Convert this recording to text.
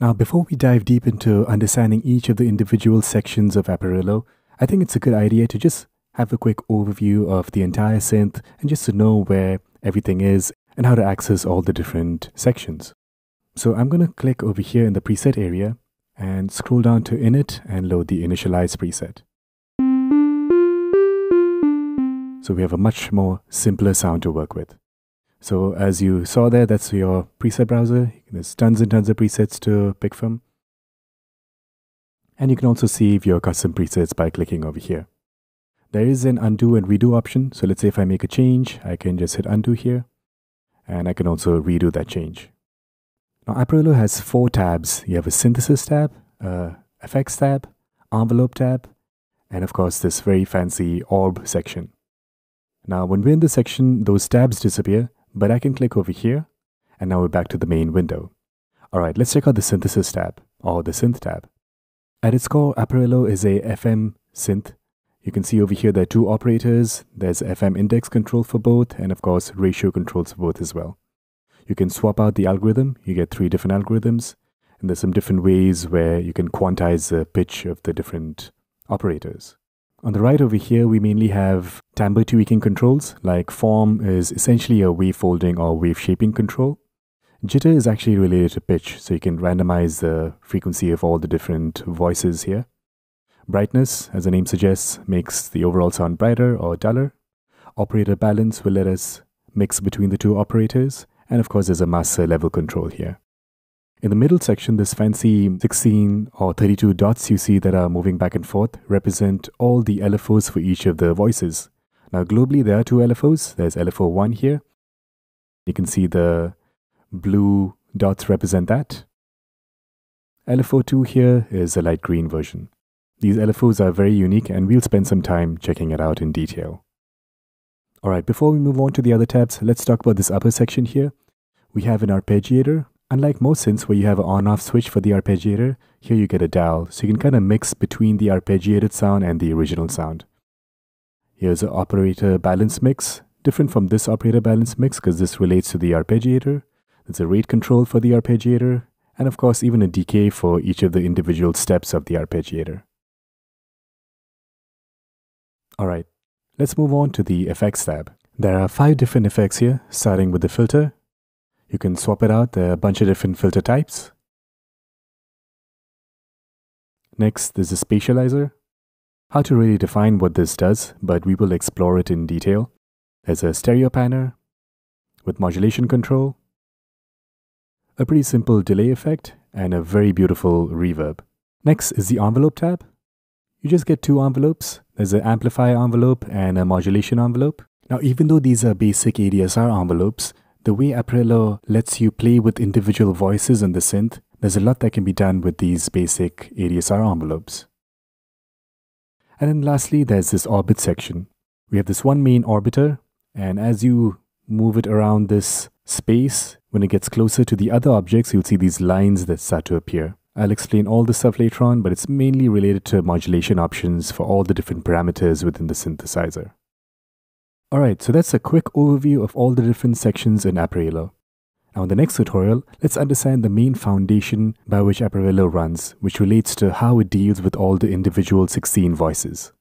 Now, before we dive deep into understanding each of the individual sections of Aparello, I think it's a good idea to just have a quick overview of the entire synth and just to know where everything is and how to access all the different sections. So I'm going to click over here in the preset area and scroll down to init and load the initialize preset. So we have a much more simpler sound to work with. So as you saw there, that's your preset browser. There's tons and tons of presets to pick from. And you can also save your custom presets by clicking over here. There is an undo and redo option. So let's say if I make a change, I can just hit undo here. And I can also redo that change. Now Aprilo has four tabs. You have a synthesis tab, a effects tab, envelope tab, and of course this very fancy orb section. Now when we're in this section, those tabs disappear but I can click over here, and now we're back to the main window. Alright, let's check out the Synthesis tab, or the Synth tab. At its core, Apparello is a FM synth. You can see over here there are two operators, there's FM index control for both, and of course ratio controls for both as well. You can swap out the algorithm, you get three different algorithms, and there's some different ways where you can quantize the pitch of the different operators. On the right over here, we mainly have timbre tweaking controls, like form is essentially a wave folding or wave shaping control. Jitter is actually related to pitch, so you can randomize the frequency of all the different voices here. Brightness, as the name suggests, makes the overall sound brighter or duller. Operator balance will let us mix between the two operators, and of course there's a master level control here. In the middle section, this fancy 16 or 32 dots you see that are moving back and forth represent all the LFOs for each of the voices. Now globally there are two LFOs. There's LFO 1 here. You can see the blue dots represent that. LFO 2 here is a light green version. These LFOs are very unique and we'll spend some time checking it out in detail. Alright, before we move on to the other tabs, let's talk about this upper section here. We have an arpeggiator, Unlike most synths where you have an on-off switch for the arpeggiator, here you get a dial, so you can kind of mix between the arpeggiated sound and the original sound. Here's an operator balance mix, different from this operator balance mix because this relates to the arpeggiator. There's a rate control for the arpeggiator, and of course even a decay for each of the individual steps of the arpeggiator. Alright, let's move on to the effects tab. There are five different effects here, starting with the filter, you can swap it out, there are a bunch of different filter types. Next is the spatializer. How to really define what this does, but we will explore it in detail. There's a stereo panner with modulation control, a pretty simple delay effect, and a very beautiful reverb. Next is the envelope tab. You just get two envelopes. There's an amplifier envelope and a modulation envelope. Now, even though these are basic ADSR envelopes, the way Aprelo lets you play with individual voices in the synth, there's a lot that can be done with these basic ADSR envelopes. And then lastly, there's this orbit section. We have this one main orbiter, and as you move it around this space, when it gets closer to the other objects, you'll see these lines that start to appear. I'll explain all this stuff later on, but it's mainly related to modulation options for all the different parameters within the synthesizer. Alright, so that's a quick overview of all the different sections in Apparello. Now in the next tutorial, let's understand the main foundation by which Apparello runs, which relates to how it deals with all the individual 16 voices.